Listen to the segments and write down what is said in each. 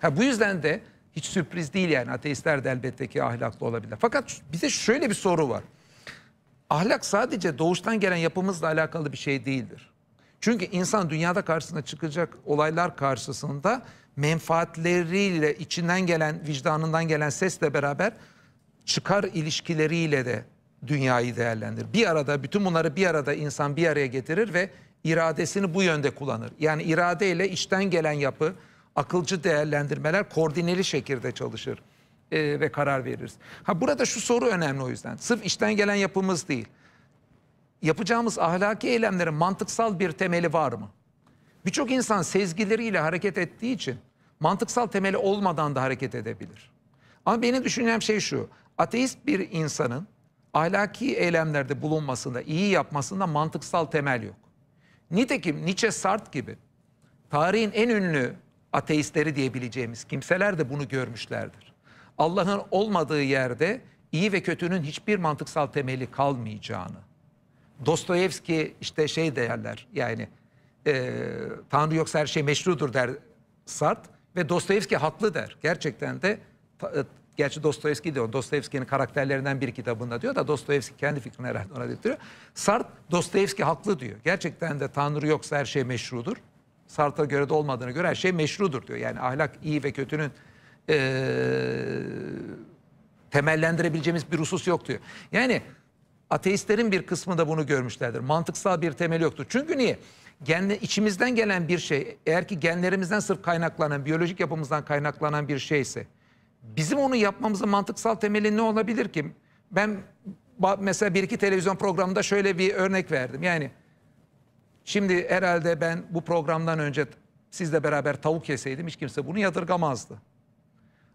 Ha, bu yüzden de hiç sürpriz değil yani ateistler de elbette ki ahlaklı olabilir. Fakat bize şöyle bir soru var. Ahlak sadece doğuştan gelen yapımızla alakalı bir şey değildir. Çünkü insan dünyada karşısına çıkacak olaylar karşısında menfaatleriyle içinden gelen, vicdanından gelen sesle beraber çıkar ilişkileriyle de dünyayı değerlendirir. Bir arada bütün bunları bir arada insan bir araya getirir ve iradesini bu yönde kullanır. Yani irade ile içten gelen yapı, akılcı değerlendirmeler koordineli şekilde çalışır e, ve karar veririz. Ha burada şu soru önemli o yüzden. Sırf işten gelen yapımız değil. Yapacağımız ahlaki eylemlerin mantıksal bir temeli var mı? Birçok insan sezgileriyle hareket ettiği için mantıksal temeli olmadan da hareket edebilir. Ama benim düşüncem şey şu. Ateist bir insanın ahlaki eylemlerde bulunmasında, iyi yapmasında mantıksal temel yok. Nitekim Nietzsche Sart gibi tarihin en ünlü ateistleri diyebileceğimiz kimseler de bunu görmüşlerdir. Allah'ın olmadığı yerde iyi ve kötünün hiçbir mantıksal temeli kalmayacağını. Dostoyevski işte şey derler yani e, Tanrı yoksa her şey meşrudur der Sart ve Dostoyevski haklı der. Gerçekten de e, gerçi Dostoyevski de Dostoyevski'nin karakterlerinden bir kitabında diyor da Dostoyevski kendi fikrini herhalde ona dedirtiyor. Sart Dostoyevski haklı diyor. Gerçekten de Tanrı yoksa her şey meşrudur. Sartre'a göre de olmadığına göre her şey meşrudur diyor. Yani ahlak iyi ve kötünün e, temellendirebileceğimiz bir husus yok diyor. Yani ateistlerin bir kısmı da bunu görmüşlerdir. Mantıksal bir temeli yoktur. Çünkü niye? Genle, içimizden gelen bir şey eğer ki genlerimizden sırf kaynaklanan, biyolojik yapımızdan kaynaklanan bir şeyse bizim onu yapmamızın mantıksal temeli ne olabilir ki? Ben mesela bir iki televizyon programında şöyle bir örnek verdim. Yani Şimdi herhalde ben bu programdan önce sizle beraber tavuk yeseydim hiç kimse bunu yadırgamazdı.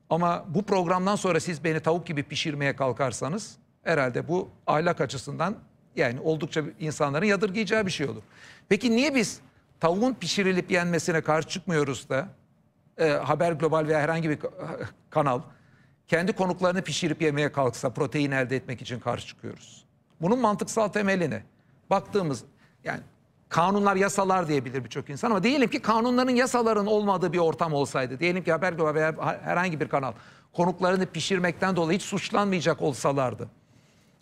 Ama bu programdan sonra siz beni tavuk gibi pişirmeye kalkarsanız herhalde bu ahlak açısından yani oldukça insanların yadırgayacağı bir şey olur. Peki niye biz tavuğun pişirilip yenmesine karşı çıkmıyoruz da e, Haber Global veya herhangi bir kanal kendi konuklarını pişirip yemeye kalksa protein elde etmek için karşı çıkıyoruz? Bunun mantıksal temeli Baktığımız yani Kanunlar, yasalar diyebilir birçok insan ama diyelim ki kanunların, yasaların olmadığı bir ortam olsaydı. Diyelim ki haber veya herhangi bir kanal konuklarını pişirmekten dolayı hiç suçlanmayacak olsalardı.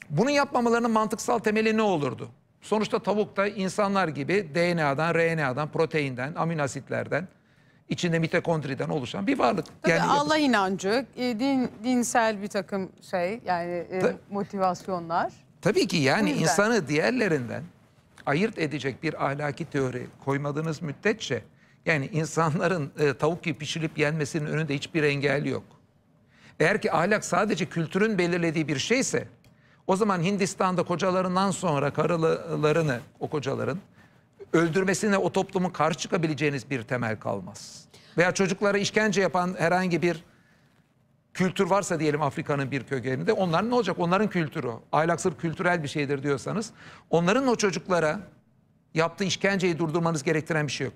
Bunun yapmamalarının mantıksal temeli ne olurdu? Sonuçta tavukta insanlar gibi DNA'dan, RNA'dan, proteinden, amino asitlerden, içinde mitokondriden oluşan bir varlık. yani Allah inancı, e, din, dinsel bir takım şey yani e, Ta motivasyonlar. Tabii ki yani insanı diğerlerinden ayırt edecek bir ahlaki teori koymadığınız müddetçe yani insanların e, tavuk gibi pişirilip yenmesinin önünde hiçbir engel yok. Eğer ki ahlak sadece kültürün belirlediği bir şeyse o zaman Hindistan'da kocalarından sonra karılarını o kocaların öldürmesine o toplumun karşı çıkabileceğiniz bir temel kalmaz. Veya çocuklara işkence yapan herhangi bir kültür varsa diyelim Afrika'nın bir köylerinde, onların ne olacak? Onların kültürü. Ahlak kültürel bir şeydir diyorsanız onların o çocuklara yaptığı işkenceyi durdurmanız gerektiren bir şey yok.